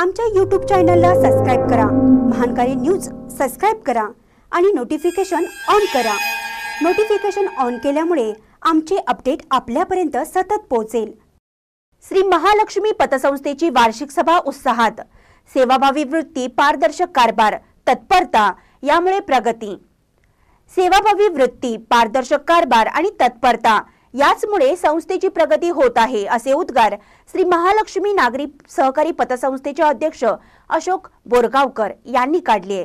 आमच्या यूट्यूब चॅनलला सबस्क्राईब करा महानकारी न्यूज सबस्क्राईब करा आणि नोटिफिकेशन ऑन करा नोटिफिकेशन ऑन केल्यामुळे आमचे अपडेट आपल्यापर्यंत सतत पोहोचेल श्री महालक्ष्मी पतसंस्थेची वार्षिक सभा उत्साहात सेवाभावी वृत्ती पारदर्शक कारभार तत्परता यामुळे प्रगती सेवाभावी वृत्ती पारदर्शक कारभार आणि तत्परता याचमुळे संस्थेची प्रगती होत आहे असे उद्गार श्री महालक्ष्मी नागरी सहकारी पतसंस्थेचे अध्यक्ष अशोक बोरगावकर यांनी काढले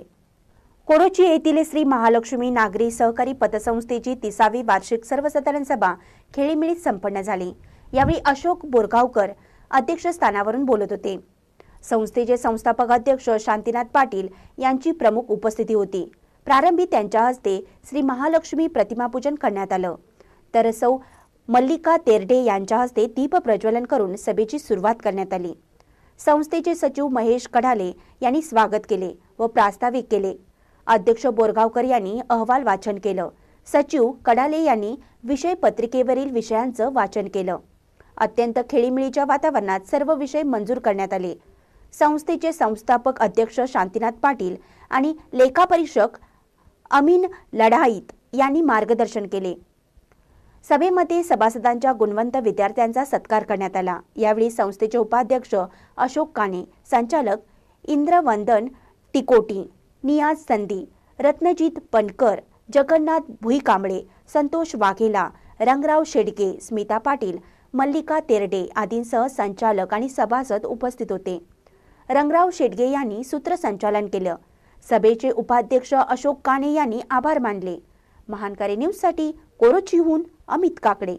कोरोची येथील श्री महालक्ष्मी नागरी सहकारी पतसंस्थेची तिसावी वार्षिक सर्वसाधारण सभा खेळीमिळीत संपन्न झाली यावेळी अशोक बोरगावकर अध्यक्षस्थानावरून बोलत होते संस्थेचे संस्थापक अध्यक्ष शांतीनाथ पाटील यांची प्रमुख उपस्थिती होती प्रारंभी त्यांच्या हस्ते श्री महालक्ष्मी प्रतिमापूजन करण्यात आलं तर सौ मल्लिका तेरडे यांच्या हस्ते दीप प्रज्वलन करून सभेची सुरुवात करण्यात आली संस्थेचे सचिव महेश कढाले यांनी स्वागत केले व प्रास्ताविक केले अध्यक्ष बोरगावकर यांनी अहवाल वाचन केलं सचिव कडाले यांनी विषय पत्रिकेवरील विषयांचं वाचन केलं अत्यंत खेळीमिळीच्या वातावरणात सर्व विषय मंजूर करण्यात आले संस्थेचे संस्थापक अध्यक्ष शांतीनाथ पाटील आणि लेखापरीक्षक अमीन लढाईत यांनी मार्गदर्शन केले सभेमध्ये सभासदांच्या गुणवंत विद्यार्थ्यांचा सत्कार करण्यात आला यावेळी संस्थेचे उपाध्यक्ष अशोक काणे संचालक इंद्रवंदन टिकोटी नियाज संदी रत्नजीत पणकर जगन्नाथ भुईकांबळे संतोष वाघेला रंगराव शेडगे स्मिता पाटील मल्लिका तेरडे आदींसह संचालक आणि सभासद उपस्थित होते रंगराव शेडगे यांनी सूत्रसंचालन केलं सभेचे उपाध्यक्ष अशोक काणे यांनी आभार मानले महानकारी न्यूजसाठी कोरोचीहून अमित काकडे